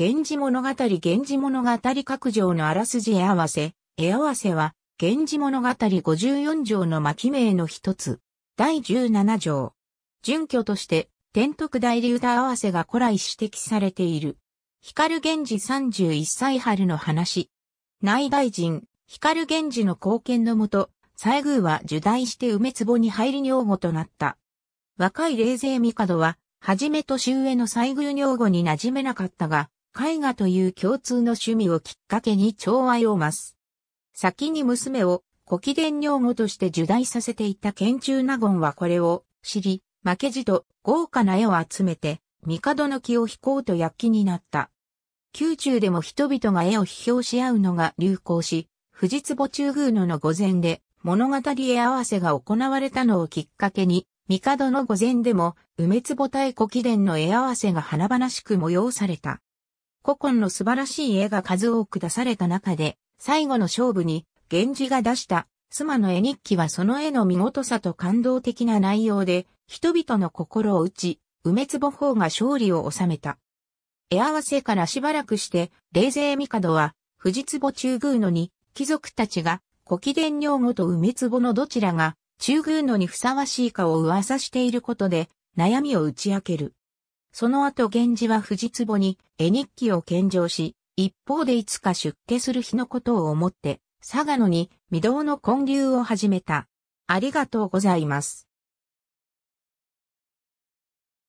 源氏物語源氏物語各条のあらすじ絵合わせ。絵合わせは、源氏物語54条の巻名の一つ。第17条。準拠として、天徳大流歌合わせが古来指摘されている。光源氏31歳春の話。内大臣、光源氏の貢献のもと、西宮は受代して梅壺に入り女房となった。若い霊勢帝は、はじめ年上の西宮女房に馴染めなかったが、絵画という共通の趣味をきっかけに寵愛を増す。先に娘を古貴伝女語として受題させていた県中納言はこれを知り、負けじと豪華な絵を集めて、帝の木を引こうと躍起になった。宮中でも人々が絵を批評し合うのが流行し、富士壺中宮野の御前で物語絵合わせが行われたのをきっかけに、帝の御前でも梅壺対古貴伝の絵合わせが華々しく催された。古今の素晴らしい絵が数多く出された中で、最後の勝負に、源氏が出した、妻の絵日記はその絵の見事さと感動的な内容で、人々の心を打ち、梅坪法が勝利を収めた。絵合わせからしばらくして、冷泉帝は、藤壺中宮野に、貴族たちが、古貴殿女房と梅壺のどちらが、中宮野にふさわしいかを噂していることで、悩みを打ち明ける。その後源氏は藤壺に絵日記を献上し、一方でいつか出家する日のことを思って、佐賀野に未堂の建立を始めた。ありがとうございます。